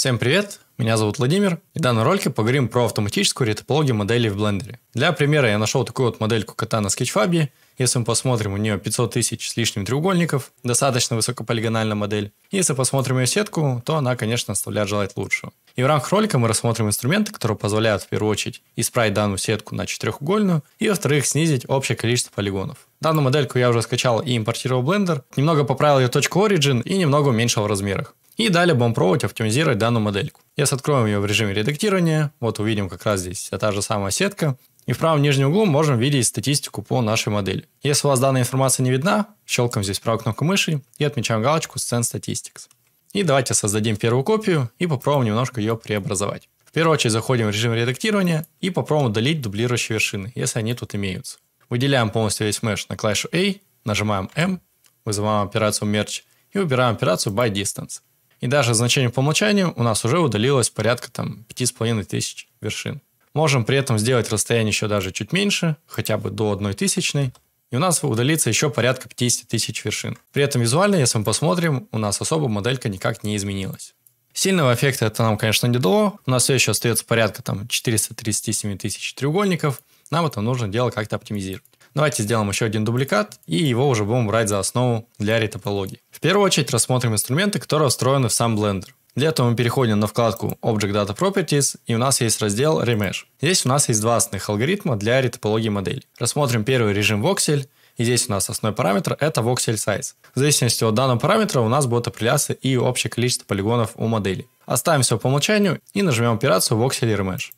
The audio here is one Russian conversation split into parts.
Всем привет! Меня зовут Владимир, и в данном ролике поговорим про автоматическую ретопологию моделей в Blender. Для примера я нашел такую вот модельку кота на Sketchfab. Если мы посмотрим, у нее 500 тысяч с лишним треугольников, достаточно высокополигональная модель. Если посмотрим ее сетку, то она, конечно, оставляет желать лучшего. И в рамках ролика мы рассмотрим инструменты, которые позволяют в первую очередь исправить данную сетку на четырехугольную и, во-вторых, снизить общее количество полигонов. Данную модельку я уже скачал и импортировал в Blender, немного поправил ее точку Origin и немного уменьшил в размерах. И далее будем пробовать оптимизировать данную модельку. Если откроем ее в режиме редактирования, вот увидим как раз здесь та же самая сетка. И в правом нижнем углу можем видеть статистику по нашей модели. Если у вас данная информация не видна, щелкаем здесь правой кнопкой мыши и отмечаем галочку Send Statistics. И давайте создадим первую копию и попробуем немножко ее преобразовать. В первую очередь заходим в режим редактирования и попробуем удалить дублирующие вершины, если они тут имеются. Выделяем полностью весь меш на клавишу A, нажимаем M, вызываем операцию Merge и выбираем операцию By Distance. И даже значение по умолчанию у нас уже удалилось порядка там тысяч вершин. Можем при этом сделать расстояние еще даже чуть меньше, хотя бы до одной тысячной, и у нас удалится еще порядка 50 тысяч вершин. При этом визуально, если мы посмотрим, у нас особо моделька никак не изменилась. Сильного эффекта это нам, конечно, не дало. У нас все еще остается порядка там 437 тысяч треугольников. Нам это нужно дело как-то оптимизировать. Давайте сделаем еще один дубликат, и его уже будем брать за основу для ретопологии. В первую очередь рассмотрим инструменты, которые встроены в сам Blender. Для этого мы переходим на вкладку Object Data Properties, и у нас есть раздел Remesh. Здесь у нас есть два основных алгоритма для ретопологии модели. Рассмотрим первый режим Voxel, и здесь у нас основной параметр – это voxel size. В зависимости от данного параметра у нас будет определяться и общее количество полигонов у модели. Оставим все по умолчанию и нажмем операцию voxel remesh.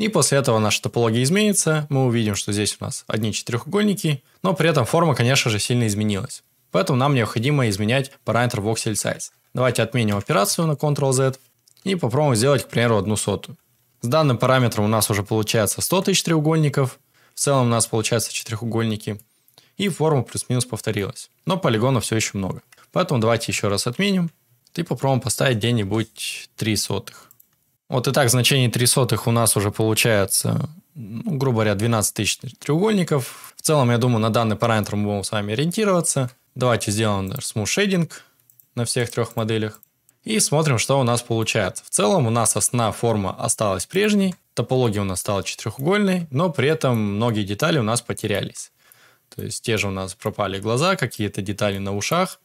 И после этого наша топология изменится, мы увидим, что здесь у нас одни четырехугольники, но при этом форма, конечно же, сильно изменилась. Поэтому нам необходимо изменять параметр voxel size. Давайте отменим операцию на Ctrl-Z и попробуем сделать, к примеру, одну сотую. С данным параметром у нас уже получается 100 тысяч треугольников, в целом у нас получается четырехугольники, и форма плюс-минус повторилась. Но полигонов все еще много. Поэтому давайте еще раз отменим и попробуем поставить где-нибудь 3 сотых. Вот и так значение 3 сотых у нас уже получается, ну, грубо говоря, 12 тысяч треугольников. В целом, я думаю, на данный параметр мы будем с вами ориентироваться. Давайте сделаем smooth shading на всех трех моделях. И смотрим, что у нас получается. В целом у нас основная форма осталась прежней, топология у нас стала четырехугольной, но при этом многие детали у нас потерялись. То есть те же у нас пропали глаза, какие-то детали на ушах,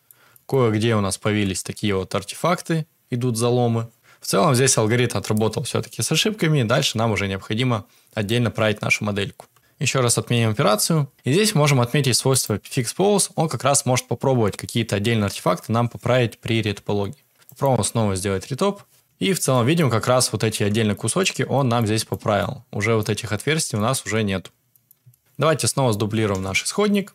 кое-где у нас появились такие вот артефакты, идут заломы. В целом здесь алгоритм отработал все-таки с ошибками, и дальше нам уже необходимо отдельно править нашу модельку. Еще раз отменим операцию. И здесь можем отметить свойство fixPose. Он как раз может попробовать какие-то отдельные артефакты нам поправить при ретопологии. Попробуем снова сделать ретоп. И в целом видим как раз вот эти отдельные кусочки он нам здесь поправил. Уже вот этих отверстий у нас уже нет. Давайте снова сдублируем наш исходник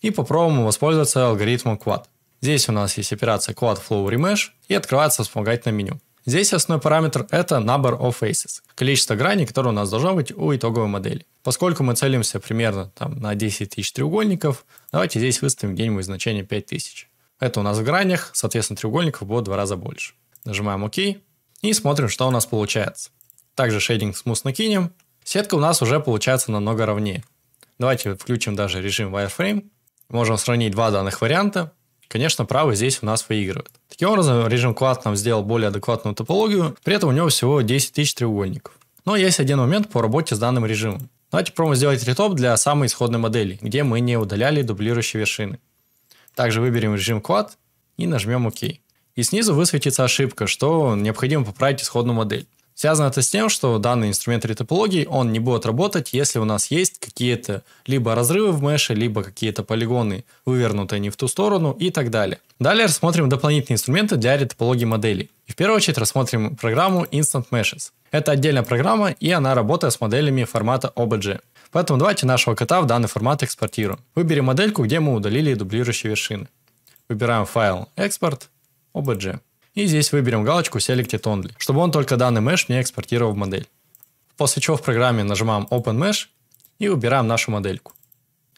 и попробуем воспользоваться алгоритмом Quad. Здесь у нас есть операция Quad Flow Remesh и открывается вспомогательное меню. Здесь основной параметр – это number of faces, количество граней, которое у нас должно быть у итоговой модели. Поскольку мы целимся примерно там, на 10 тысяч треугольников, давайте здесь выставим где-нибудь значение 5000. Это у нас в гранях, соответственно, треугольников будет в два раза больше. Нажимаем ОК и смотрим, что у нас получается. Также шейдинг смус накинем. Сетка у нас уже получается намного ровнее. Давайте включим даже режим wireframe. Можем сравнить два данных варианта. Конечно, правый здесь у нас выигрывает. Таким образом, режим Quad нам сделал более адекватную топологию, при этом у него всего 10 тысяч треугольников. Но есть один момент по работе с данным режимом. Давайте попробуем сделать ретоп для самой исходной модели, где мы не удаляли дублирующие вершины. Также выберем режим Quad и нажмем ОК. И снизу высветится ошибка, что необходимо поправить исходную модель. Связано это с тем, что данный инструмент ретопологии, он не будет работать, если у нас есть какие-то либо разрывы в меше, либо какие-то полигоны, вывернутые не в ту сторону и так далее. Далее рассмотрим дополнительные инструменты для ретопологии моделей. И в первую очередь рассмотрим программу Instant Meshes. Это отдельная программа, и она работает с моделями формата OBG. Поэтому давайте нашего кота в данный формат экспортируем. Выберем модельку, где мы удалили дублирующие вершины. Выбираем файл «Экспорт», «OBG». И здесь выберем галочку Selected Only, чтобы он только данный mesh мне экспортировал в модель. После чего в программе нажимаем Open Mesh и убираем нашу модельку.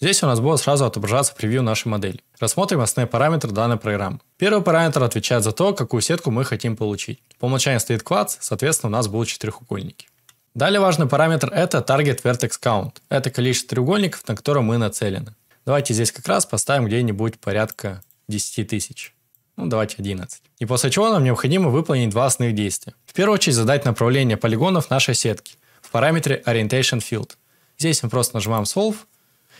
Здесь у нас будет сразу отображаться превью нашей модели. Рассмотрим основные параметры данной программы. Первый параметр отвечает за то, какую сетку мы хотим получить. По умолчанию стоит квадс, соответственно у нас будут четырехугольники. Далее важный параметр это Target Vertex Count. Это количество треугольников, на которые мы нацелены. Давайте здесь как раз поставим где-нибудь порядка 10 тысяч ну давайте 11. И после чего нам необходимо выполнить два основных действия. В первую очередь задать направление полигонов нашей сетки в параметре Orientation Field. Здесь мы просто нажимаем Solve,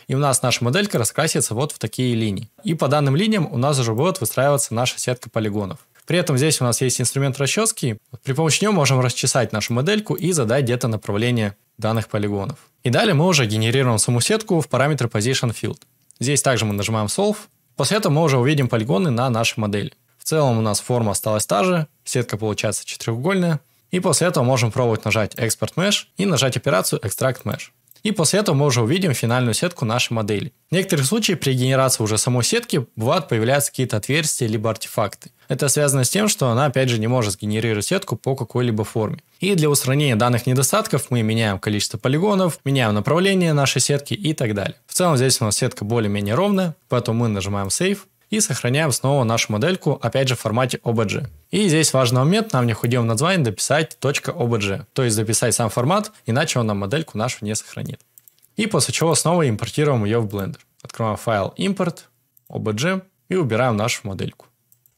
и у нас наша моделька раскрасится вот в такие линии. И по данным линиям у нас уже будет выстраиваться наша сетка полигонов. При этом здесь у нас есть инструмент расчески. При помощи него можем расчесать нашу модельку и задать где-то направление данных полигонов. И далее мы уже генерируем саму сетку в параметре Position Field. Здесь также мы нажимаем Solve, После этого мы уже увидим полигоны на нашей модели. В целом у нас форма осталась та же, сетка получается четырехугольная. И после этого можем пробовать нажать Export Mesh и нажать операцию Extract Mesh. И после этого мы уже увидим финальную сетку нашей модели. В некоторых случаях при генерации уже самой сетки бывают появляются какие-то отверстия либо артефакты. Это связано с тем, что она опять же не может сгенерировать сетку по какой-либо форме. И для устранения данных недостатков мы меняем количество полигонов, меняем направление нашей сетки и так далее. В целом здесь у нас сетка более-менее ровная, поэтому мы нажимаем Save и сохраняем снова нашу модельку, опять же в формате OBG. И здесь важный момент, нам необходимо в названии дописать .obg, то есть записать сам формат, иначе он нам модельку нашу не сохранит. И после чего снова импортируем ее в Blender. Открываем файл import, obg и убираем нашу модельку.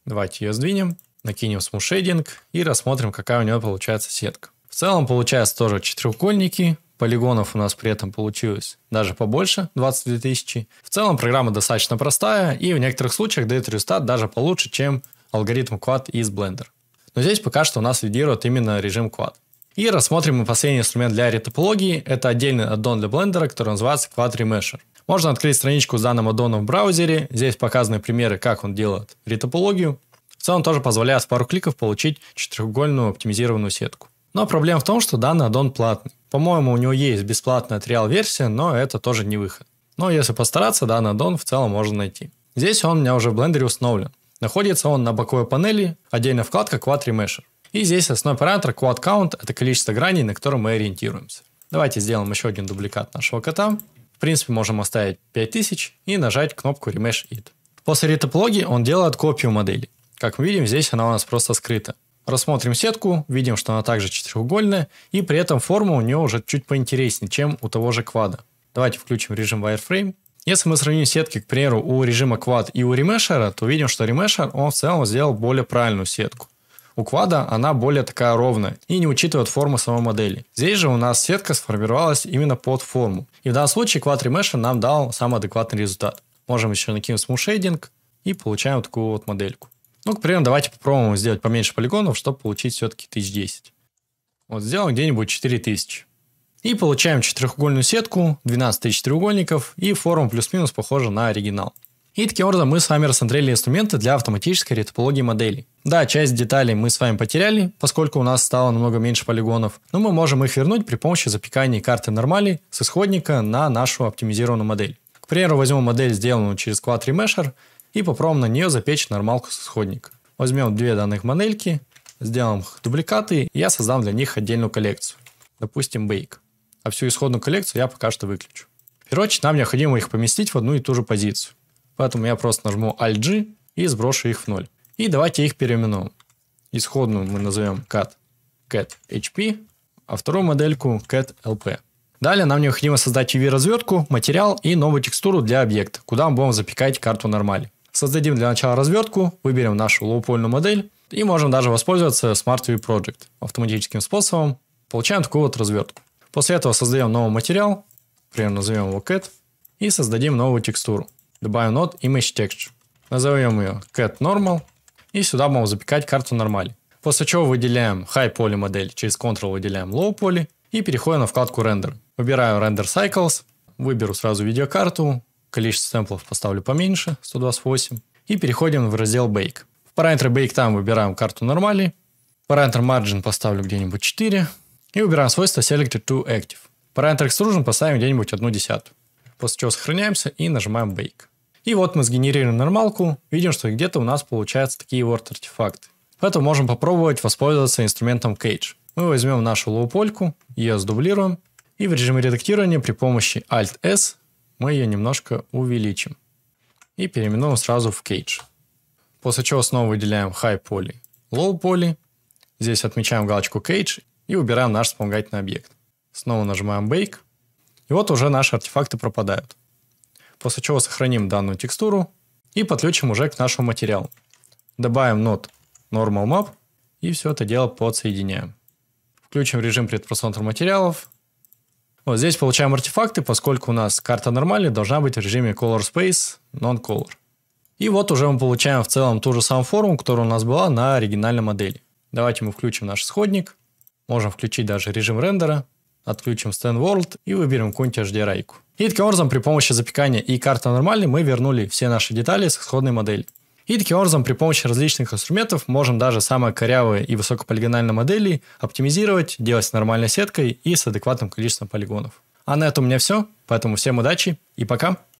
Давайте ее сдвинем, накинем смушейдинг и рассмотрим, какая у нее получается сетка. В целом получается тоже четырехугольники, полигонов у нас при этом получилось даже побольше, 22 тысячи. В целом программа достаточно простая и в некоторых случаях дает результат даже получше, чем алгоритм Quad из Blender. Но здесь пока что у нас лидирует именно режим Quad. И рассмотрим мы последний инструмент для ретопологии. Это отдельный аддон для Blender, который называется Quad Remesher. Можно открыть страничку с данным аддоном в браузере. Здесь показаны примеры, как он делает ретопологию. В целом тоже позволяет с пару кликов получить четырехугольную оптимизированную сетку. Но проблема в том, что данный аддон платный. По-моему, у него есть бесплатная триал-версия, но это тоже не выход. Но если постараться, данный дон в целом можно найти. Здесь он у меня уже в блендере установлен. Находится он на боковой панели, отдельная вкладка Quad Remesher. И здесь основной параметр Quad Count – это количество граней, на котором мы ориентируемся. Давайте сделаем еще один дубликат нашего кота. В принципе, можем оставить 5000 и нажать кнопку Remesh It. После ретопологии он делает копию модели. Как мы видим, здесь она у нас просто скрыта. Рассмотрим сетку, видим, что она также четырехугольная, и при этом форма у нее уже чуть поинтереснее, чем у того же квада. Давайте включим режим wireframe. Если мы сравним сетки, к примеру, у режима квад и у ремешера, то видим, что ремешер, он в целом сделал более правильную сетку. У квада она более такая ровная и не учитывает форму самой модели. Здесь же у нас сетка сформировалась именно под форму. И в данном случае квад ремешер нам дал самый адекватный результат. Можем еще накинуть Smooth Shading и получаем такую вот модельку. Ну, к примеру, давайте попробуем сделать поменьше полигонов, чтобы получить все-таки 1010. Вот сделаем где-нибудь 4000. И получаем четырехугольную сетку, 12 тысяч треугольников и форму плюс-минус похожа на оригинал. И таким образом мы с вами рассмотрели инструменты для автоматической ретопологии моделей. Да, часть деталей мы с вами потеряли, поскольку у нас стало намного меньше полигонов, но мы можем их вернуть при помощи запекания карты нормали с исходника на нашу оптимизированную модель. К примеру, возьмем модель, сделанную через Quad Remesher, и попробуем на нее запечь нормалку с исходника. Возьмем две данных модельки, сделаем их дубликаты, и я создам для них отдельную коллекцию. Допустим, Bake. А всю исходную коллекцию я пока что выключу. Короче, нам необходимо их поместить в одну и ту же позицию. Поэтому я просто нажму Alt-G и сброшу их в ноль. И давайте их переименуем. Исходную мы назовем cat, cat HP, а вторую модельку cat LP. Далее нам необходимо создать UV-развертку, материал и новую текстуру для объекта, куда мы будем запекать карту нормали. Создадим для начала развертку, выберем нашу лоупольную модель и можем даже воспользоваться Smart View Project автоматическим способом. Получаем такую вот развертку. После этого создаем новый материал, например, назовем его cat, и создадим новую текстуру. Добавим нод Image Texture. Назовем ее cat normal, и сюда будем запекать карту нормали. После чего выделяем high poly модель, через Ctrl выделяем low poly и переходим на вкладку Render. Выбираю Render Cycles, выберу сразу видеокарту, количество сэмплов поставлю поменьше, 128. И переходим в раздел Bake. В параметры Bake там выбираем карту нормали. Параметр Margin поставлю где-нибудь 4. И выбираем свойство Selected to Active. Параметр Extrusion поставим где-нибудь одну десятую. После чего сохраняемся и нажимаем Bake. И вот мы сгенерировали нормалку. Видим, что где-то у нас получаются такие вот артефакты. Поэтому можем попробовать воспользоваться инструментом Cage. Мы возьмем нашу лоупольку, ее сдублируем. И в режиме редактирования при помощи Alt-S мы ее немножко увеличим и переименуем сразу в Cage. После чего снова выделяем High Poly, Low Poly. Здесь отмечаем галочку Cage и убираем наш вспомогательный объект. Снова нажимаем Bake. И вот уже наши артефакты пропадают. После чего сохраним данную текстуру и подключим уже к нашему материалу. Добавим нот Normal Map и все это дело подсоединяем. Включим режим предпросмотра материалов, вот здесь получаем артефакты, поскольку у нас карта нормальная, должна быть в режиме Color Space, Non-Color. И вот уже мы получаем в целом ту же самую форму, которая у нас была на оригинальной модели. Давайте мы включим наш исходник. Можем включить даже режим рендера. Отключим Stand World и выберем какую-нибудь HDRI. -ку. И таким образом при помощи запекания и карты нормальной мы вернули все наши детали с исходной модели. И таким образом при помощи различных инструментов можем даже самые корявые и высокополигональные модели оптимизировать, делать с нормальной сеткой и с адекватным количеством полигонов. А на этом у меня все, поэтому всем удачи и пока!